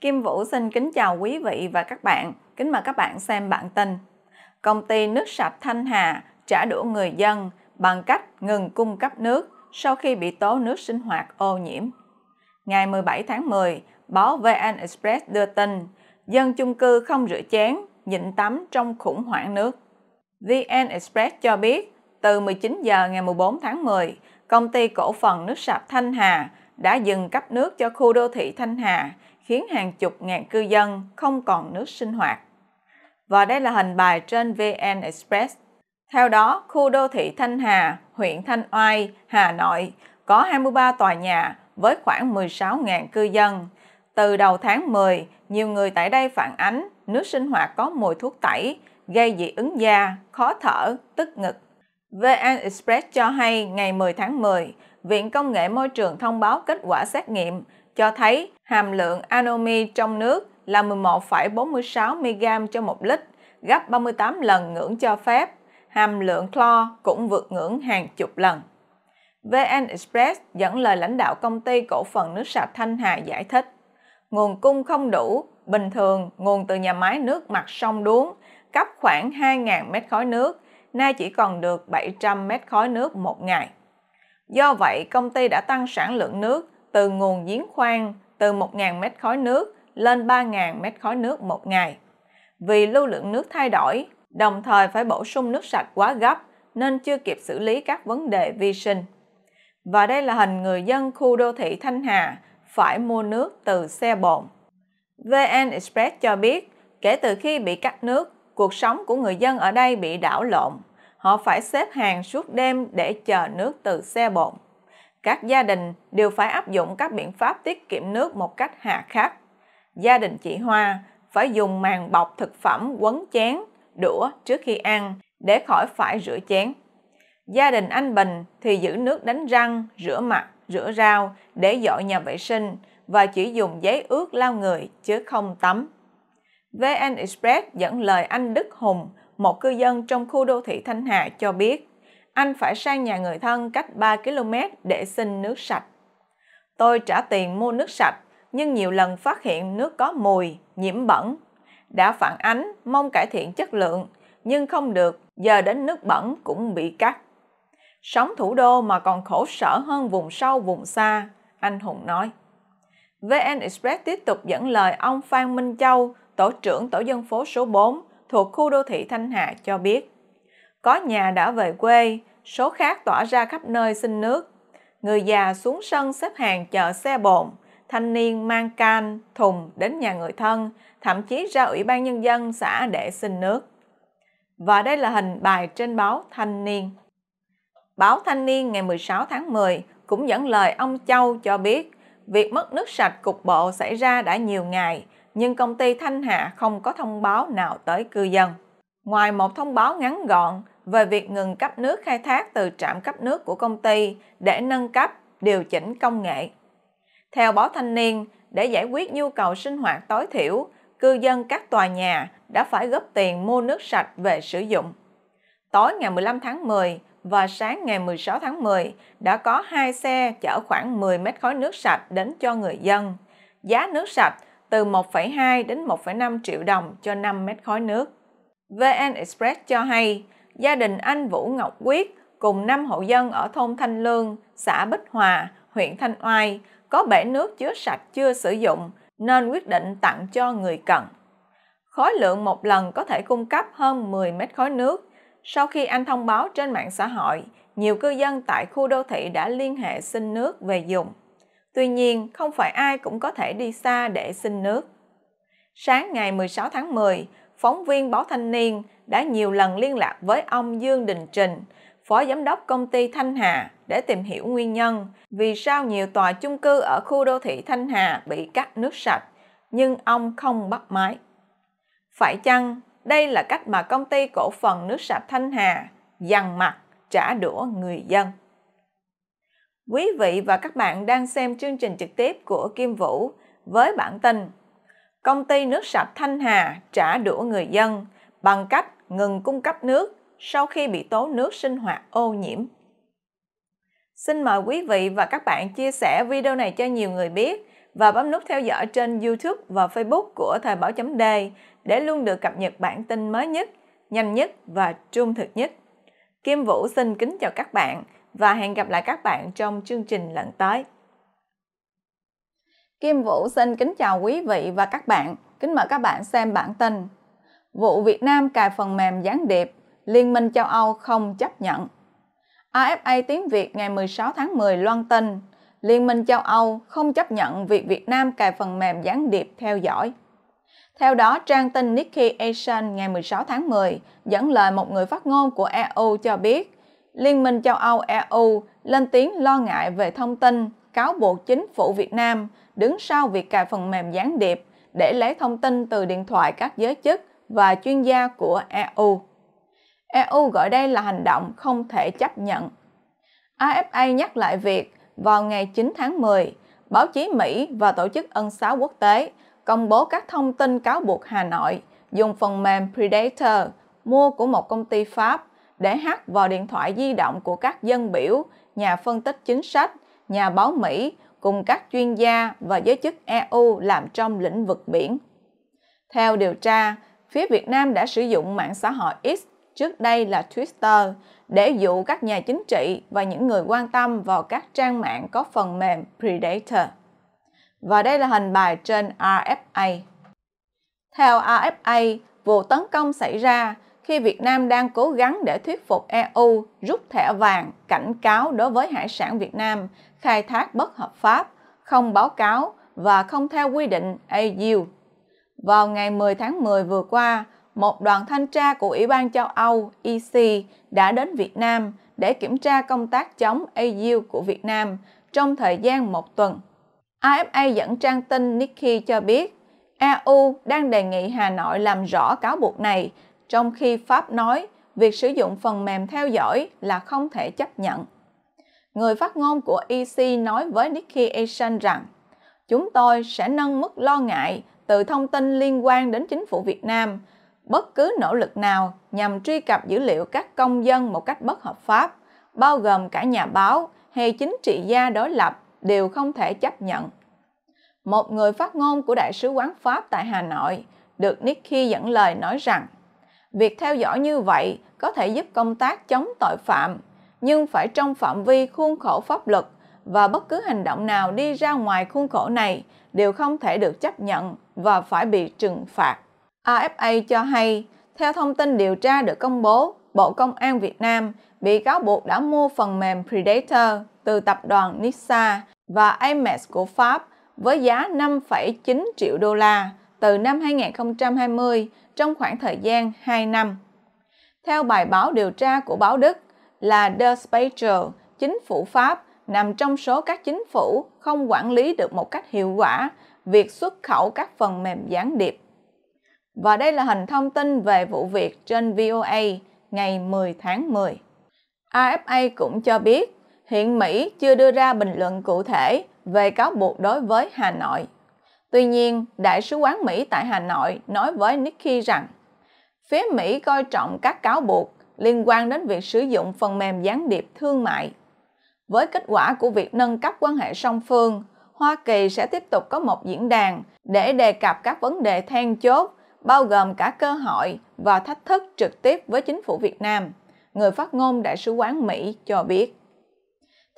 Kim Vũ xin kính chào quý vị và các bạn. Kính mời các bạn xem bản tin. Công ty nước sạch Thanh Hà trả đũa người dân bằng cách ngừng cung cấp nước sau khi bị tố nước sinh hoạt ô nhiễm. Ngày 17 tháng 10, báo VN Express đưa tin dân chung cư không rửa chén, nhịn tắm trong khủng hoảng nước. VN Express cho biết, từ 19 giờ ngày 14 tháng 10, công ty cổ phần nước sạch Thanh Hà đã dừng cấp nước cho khu đô thị Thanh Hà khiến hàng chục ngàn cư dân không còn nước sinh hoạt. Và đây là hình bài trên VN Express. Theo đó, khu đô thị Thanh Hà, huyện Thanh Oai, Hà Nội có 23 tòa nhà với khoảng 16.000 cư dân. Từ đầu tháng 10, nhiều người tại đây phản ánh nước sinh hoạt có mùi thuốc tẩy, gây dị ứng da, khó thở, tức ngực. VN Express cho hay ngày 10 tháng 10, Viện Công nghệ Môi trường thông báo kết quả xét nghiệm cho thấy hàm lượng anomi trong nước là 11,46 mg cho 1 lít, gấp 38 lần ngưỡng cho phép. Hàm lượng clo cũng vượt ngưỡng hàng chục lần. VN Express dẫn lời lãnh đạo công ty cổ phần nước sạch Thanh Hà giải thích, nguồn cung không đủ, bình thường nguồn từ nhà máy nước mặt sông Đuống cấp khoảng 2.000 mét khối nước, nay chỉ còn được 700 mét khối nước một ngày. Do vậy, công ty đã tăng sản lượng nước từ nguồn giếng khoan từ 1.000 mét khối nước lên 3.000 mét khối nước một ngày. Vì lưu lượng nước thay đổi, đồng thời phải bổ sung nước sạch quá gấp nên chưa kịp xử lý các vấn đề vi sinh. Và đây là hình người dân khu đô thị Thanh Hà phải mua nước từ xe bồn. VN Express cho biết, kể từ khi bị cắt nước, cuộc sống của người dân ở đây bị đảo lộn. Họ phải xếp hàng suốt đêm để chờ nước từ xe bồn các gia đình đều phải áp dụng các biện pháp tiết kiệm nước một cách hà khắc. Gia đình chị Hoa phải dùng màng bọc thực phẩm quấn chén, đũa trước khi ăn để khỏi phải rửa chén. Gia đình anh Bình thì giữ nước đánh răng, rửa mặt, rửa rau để dọn nhà vệ sinh và chỉ dùng giấy ướt lau người chứ không tắm. VN Express dẫn lời anh Đức Hùng, một cư dân trong khu đô thị Thanh Hà cho biết, anh phải sang nhà người thân cách 3 km để xin nước sạch. Tôi trả tiền mua nước sạch, nhưng nhiều lần phát hiện nước có mùi, nhiễm bẩn. Đã phản ánh, mong cải thiện chất lượng, nhưng không được, giờ đến nước bẩn cũng bị cắt. Sống thủ đô mà còn khổ sở hơn vùng sâu vùng xa, anh Hùng nói. VN Express tiếp tục dẫn lời ông Phan Minh Châu, tổ trưởng tổ dân phố số 4 thuộc khu đô thị Thanh Hà cho biết có nhà đã về quê, số khác tỏa ra khắp nơi xin nước. Người già xuống sân xếp hàng chờ xe bồn, thanh niên mang can, thùng đến nhà người thân, thậm chí ra Ủy ban Nhân dân xã để xin nước. Và đây là hình bài trên báo Thanh Niên. Báo Thanh Niên ngày 16 tháng 10 cũng dẫn lời ông Châu cho biết việc mất nước sạch cục bộ xảy ra đã nhiều ngày, nhưng công ty Thanh Hạ không có thông báo nào tới cư dân. Ngoài một thông báo ngắn gọn về việc ngừng cấp nước khai thác từ trạm cấp nước của công ty để nâng cấp, điều chỉnh công nghệ. Theo báo Thanh niên, để giải quyết nhu cầu sinh hoạt tối thiểu, cư dân các tòa nhà đã phải góp tiền mua nước sạch về sử dụng. Tối ngày 15 tháng 10 và sáng ngày 16 tháng 10 đã có hai xe chở khoảng 10 mét khối nước sạch đến cho người dân. Giá nước sạch từ 1,2 đến 1,5 triệu đồng cho 5 mét khối nước. VN Express cho hay, gia đình anh Vũ Ngọc Quyết cùng 5 hộ dân ở thôn Thanh Lương, xã Bích Hòa, huyện Thanh Oai có bể nước chứa sạch chưa sử dụng nên quyết định tặng cho người cần. Khối lượng một lần có thể cung cấp hơn 10 mét khối nước. Sau khi anh thông báo trên mạng xã hội, nhiều cư dân tại khu đô thị đã liên hệ xin nước về dùng. Tuy nhiên, không phải ai cũng có thể đi xa để xin nước. Sáng ngày 16 tháng 10, phóng viên báo Thanh niên đã nhiều lần liên lạc với ông Dương Đình Trình, phó giám đốc công ty Thanh Hà để tìm hiểu nguyên nhân vì sao nhiều tòa chung cư ở khu đô thị Thanh Hà bị cắt nước sạch, nhưng ông không bắt máy. Phải chăng đây là cách mà công ty cổ phần nước sạch Thanh Hà dằn mặt trả đũa người dân? Quý vị và các bạn đang xem chương trình trực tiếp của Kim Vũ với bản tin công ty nước sạch Thanh Hà trả đũa người dân bằng cách ngừng cung cấp nước sau khi bị tố nước sinh hoạt ô nhiễm. Xin mời quý vị và các bạn chia sẻ video này cho nhiều người biết và bấm nút theo dõi trên YouTube và Facebook của Thời báo chấm D để luôn được cập nhật bản tin mới nhất, nhanh nhất và trung thực nhất. Kim Vũ xin kính chào các bạn và hẹn gặp lại các bạn trong chương trình lần tới. Kim Vũ xin kính chào quý vị và các bạn. Kính mời các bạn xem bản tin. Vụ Việt Nam cài phần mềm gián điệp, Liên minh châu Âu không chấp nhận. AFA tiếng Việt ngày 16 tháng 10 loan tin, Liên minh châu Âu không chấp nhận việc Việt Nam cài phần mềm gián điệp theo dõi. Theo đó, trang tin Nikkei Asian ngày 16 tháng 10 dẫn lời một người phát ngôn của EU cho biết, Liên minh châu Âu EU lên tiếng lo ngại về thông tin cáo buộc chính phủ Việt Nam đứng sau việc cài phần mềm gián điệp để lấy thông tin từ điện thoại các giới chức và chuyên gia của EU. EU gọi đây là hành động không thể chấp nhận. AFA nhắc lại việc vào ngày 9 tháng 10, báo chí Mỹ và Tổ chức Ân xá Quốc tế công bố các thông tin cáo buộc Hà Nội dùng phần mềm Predator mua của một công ty Pháp để hack vào điện thoại di động của các dân biểu, nhà phân tích chính sách, nhà báo Mỹ cùng các chuyên gia và giới chức EU làm trong lĩnh vực biển. Theo điều tra, phía Việt Nam đã sử dụng mạng xã hội X, trước đây là Twitter, để dụ các nhà chính trị và những người quan tâm vào các trang mạng có phần mềm Predator. Và đây là hình bài trên RFA. Theo RFA, vụ tấn công xảy ra khi Việt Nam đang cố gắng để thuyết phục EU rút thẻ vàng cảnh cáo đối với hải sản Việt Nam khai thác bất hợp pháp, không báo cáo và không theo quy định AU. Vào ngày 10 tháng 10 vừa qua, một đoàn thanh tra của Ủy ban châu Âu EC đã đến Việt Nam để kiểm tra công tác chống AU của Việt Nam trong thời gian một tuần. AFA dẫn trang tin Nikkei cho biết, EU đang đề nghị Hà Nội làm rõ cáo buộc này trong khi Pháp nói việc sử dụng phần mềm theo dõi là không thể chấp nhận. Người phát ngôn của EC nói với nikki Asian rằng chúng tôi sẽ nâng mức lo ngại từ thông tin liên quan đến chính phủ Việt Nam, bất cứ nỗ lực nào nhằm truy cập dữ liệu các công dân một cách bất hợp pháp, bao gồm cả nhà báo hay chính trị gia đối lập đều không thể chấp nhận. Một người phát ngôn của Đại sứ quán Pháp tại Hà Nội được nikki dẫn lời nói rằng Việc theo dõi như vậy có thể giúp công tác chống tội phạm, nhưng phải trong phạm vi khuôn khổ pháp luật và bất cứ hành động nào đi ra ngoài khuôn khổ này đều không thể được chấp nhận và phải bị trừng phạt. AFA cho hay, theo thông tin điều tra được công bố, Bộ Công an Việt Nam bị cáo buộc đã mua phần mềm Predator từ tập đoàn Nissa và Amex của Pháp với giá 5,9 triệu đô la từ năm 2020 trong khoảng thời gian 2 năm. Theo bài báo điều tra của báo Đức là Der Spiegel, chính phủ Pháp nằm trong số các chính phủ không quản lý được một cách hiệu quả việc xuất khẩu các phần mềm gián điệp. Và đây là hình thông tin về vụ việc trên VOA ngày 10 tháng 10. AFA cũng cho biết hiện Mỹ chưa đưa ra bình luận cụ thể về cáo buộc đối với Hà Nội Tuy nhiên, Đại sứ quán Mỹ tại Hà Nội nói với Nikkei rằng phía Mỹ coi trọng các cáo buộc liên quan đến việc sử dụng phần mềm gián điệp thương mại. Với kết quả của việc nâng cấp quan hệ song phương, Hoa Kỳ sẽ tiếp tục có một diễn đàn để đề cập các vấn đề then chốt, bao gồm cả cơ hội và thách thức trực tiếp với chính phủ Việt Nam, người phát ngôn Đại sứ quán Mỹ cho biết.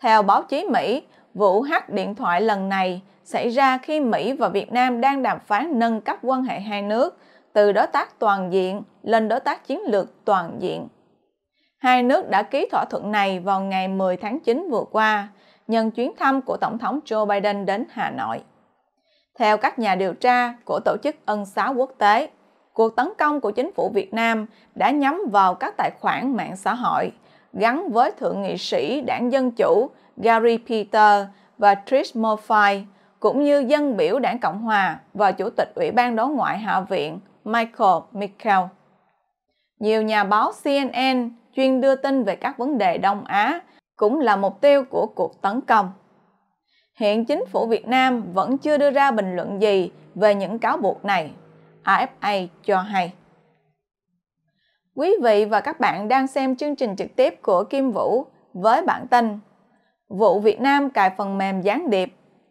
Theo báo chí Mỹ, vụ hack điện thoại lần này xảy ra khi Mỹ và Việt Nam đang đàm phán nâng cấp quan hệ hai nước từ đối tác toàn diện lên đối tác chiến lược toàn diện. Hai nước đã ký thỏa thuận này vào ngày 10 tháng 9 vừa qua, nhân chuyến thăm của Tổng thống Joe Biden đến Hà Nội. Theo các nhà điều tra của Tổ chức Ân xá Quốc tế, cuộc tấn công của chính phủ Việt Nam đã nhắm vào các tài khoản mạng xã hội gắn với Thượng nghị sĩ đảng Dân Chủ Gary Peter và Trish Murphy, cũng như dân biểu đảng Cộng Hòa và Chủ tịch Ủy ban đối ngoại Hạ viện Michael Michel. Nhiều nhà báo CNN chuyên đưa tin về các vấn đề Đông Á cũng là mục tiêu của cuộc tấn công. Hiện chính phủ Việt Nam vẫn chưa đưa ra bình luận gì về những cáo buộc này, AFA cho hay. Quý vị và các bạn đang xem chương trình trực tiếp của Kim Vũ với bản tin Vụ Việt Nam cài phần mềm gián điệp